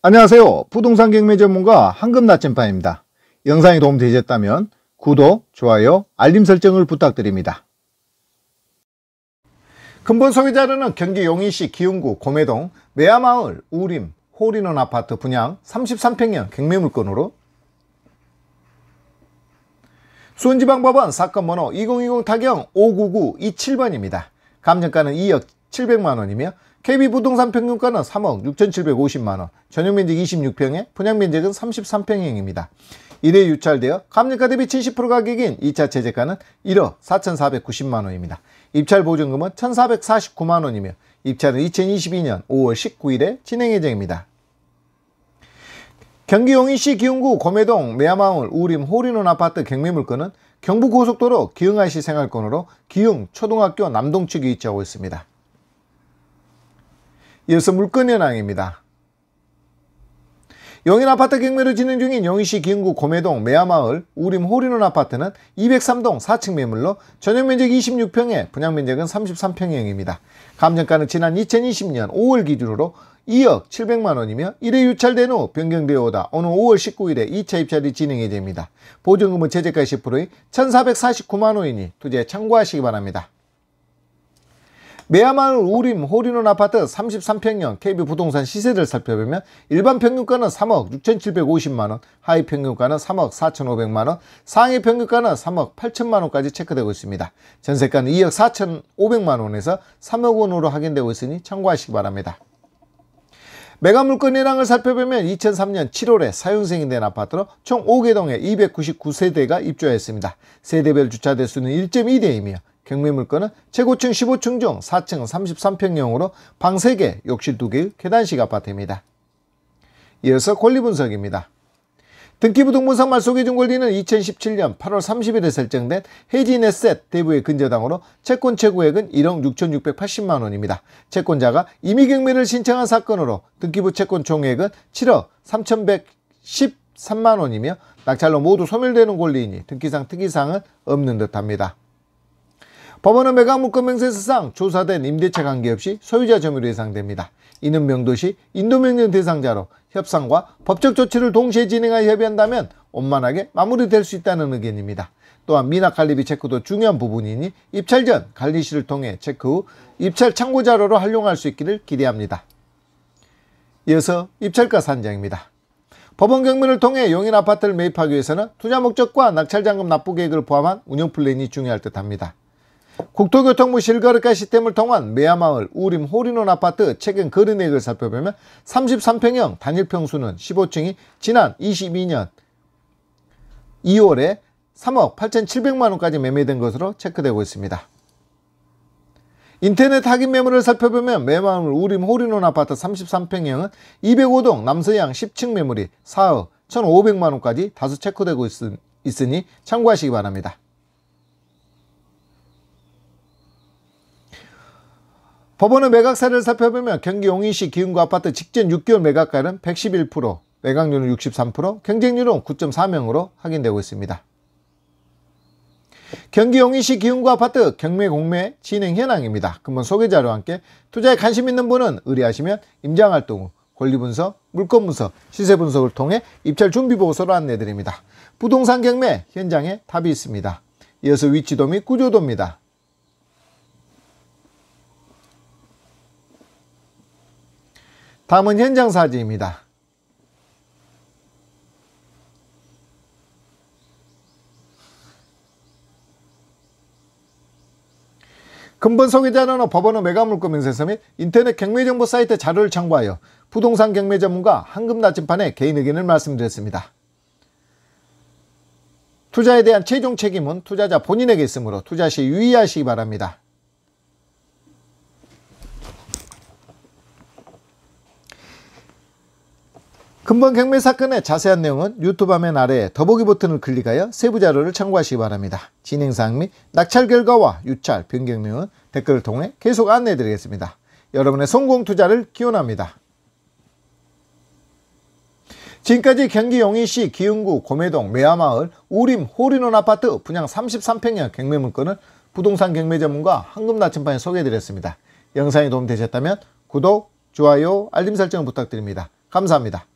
안녕하세요. 부동산 경매 전문가 황금나침반입니다. 영상이 도움되셨다면 구독, 좋아요, 알림 설정을 부탁드립니다. 근본 소비자료는 경기 용인시 기흥구 고매동 매화마을 우림 홀인원 아파트 분양 33평형 경매 물건으로 수원지방법원 사건 번호 2020 타경 59927번입니다. 감정가는 2억 700만원이며 KB 부동산 평균가는 3억 6,750만원, 전용면적 26평에 분양면적은 33평형입니다. 이래 유찰되어 감리가 대비 70% 가격인 2차 제재가는 1억 4,490만원입니다. 입찰 보증금은 1,449만원이며 입찰은 2022년 5월 19일에 진행 예정입니다. 경기 용인시 기흥구 고매동 매화마을 우림 호리논 아파트 경매물건은 경부고속도로 기흥IC 생활권으로 기흥 초등학교 남동측에 위치하고 있습니다. 이어서 물건현황입니다. 영인 아파트 경매로 진행 중인 영희시 기흥구 고매동 매화마을 우림 호리논 아파트는 203동 4층 매물로 전용 면적 26평에 분양 면적은 33평형입니다. 감정가는 지난 2020년 5월 기준으로 2억 700만원이며 1회 유찰된 후 변경되어 오다 오는 5월 19일에 2차 입찰이 진행이 됩니다. 보증금은 제재가 10%의 1449만원이니 투자에 참고하시기 바랍니다. 매화마을 우림 호리논 아파트 33평형 KB 부동산 시세를 살펴보면 일반 평균가는 3억 6,750만원, 하위 평균가는 3억 4,500만원, 상위 평균가는 3억 8천만원까지 체크되고 있습니다. 전세가는 2억 4,500만원에서 3억원으로 확인되고 있으니 참고하시기 바랍니다. 메가 물건이랑을 살펴보면 2003년 7월에 사용생이 된 아파트로 총 5개동에 299세대가 입주하였습니다. 세대별 주차 대수는 1.2대이며 경매 물건은 최고층 15층 중 4층 33평형으로 방 3개, 욕실 2개, 계단식 아파트입니다. 이어서 권리 분석입니다. 등기부등본상 말소기준 권리는 2017년 8월 30일에 설정된 헤진지셋 대부의 근저당으로 채권 최고액은 1억 6,680만원입니다. 채권자가 임의경매를 신청한 사건으로 등기부 채권 총액은 7억 3,113만원이며 낙찰로 모두 소멸되는 권리이니 등기상 특이사항은 없는 듯합니다. 법원은 매각 묶음맹세사상 조사된 임대차 관계없이 소유자 점유로 예상됩니다. 이는 명도시 인도명령 대상자로 협상과 법적 조치를 동시에 진행하여 협의한다면 원만하게 마무리될 수 있다는 의견입니다. 또한 미납 관리비 체크도 중요한 부분이니 입찰 전 관리 실을 통해 체크 후 입찰 참고 자료로 활용할 수 있기를 기대합니다. 이어서 입찰가 산정입니다. 법원 경매를 통해 용인 아파트를 매입하기 위해서는 투자 목적과 낙찰 잔금 납부 계획을 포함한 운영 플랜이 중요할 듯합니다. 국토교통부 실거래가 시스템을 통한 매화마을 우림 호리논 아파트 최근 거래내역을 살펴보면 33평형 단일평수는 15층이 지난 22년 2월에 3억 8,700만원까지 매매된 것으로 체크되고 있습니다. 인터넷 확인 매물을 살펴보면 매마을 우림 호리논 아파트 33평형은 205동 남서양 10층 매물이 4억 1,500만원까지 다수 체크되고 있으니 참고하시기 바랍니다. 법원의 매각사를 살펴보면 경기 용인시 기흥구 아파트 직전 6개월 매각가는 111%, 매각률은 63%, 경쟁률은 9.4명으로 확인되고 있습니다. 경기 용인시 기흥구 아파트 경매 공매 진행 현황입니다. 금번 소개자료와 함께 투자에 관심 있는 분은 의뢰하시면 임장활동 후 권리분석, 물건분석, 시세분석을 통해 입찰 준비보고서를 안내드립니다. 부동산 경매 현장에 답이 있습니다. 이어서 위치도 및 구조도입니다. 다음은 현장 사진입니다. 근본 소개자는 법원의 매각물권 명세서 및 인터넷 경매정보 사이트 자료를 참고하여 부동산 경매 전문가 한금 나침판에 개인 의견을 말씀드렸습니다. 투자에 대한 최종 책임은 투자자 본인에게 있으므로 투자 시 유의하시기 바랍니다. 금번 경매 사건의 자세한 내용은 유튜브 화면 아래 더보기 버튼을 클릭하여 세부 자료를 참고하시기 바랍니다. 진행사항 및 낙찰 결과와 유찰, 변경 내용은 댓글을 통해 계속 안내해 드리겠습니다. 여러분의 성공 투자를 기원합니다. 지금까지 경기 용인시 기흥구 고매동 매화마을 우림 호리논 아파트 분양 33평형 경매 물건을 부동산 경매 전문가 황금나침판에 소개해드렸습니다. 영상이 도움되셨다면 구독, 좋아요, 알림 설정 부탁드립니다. 감사합니다.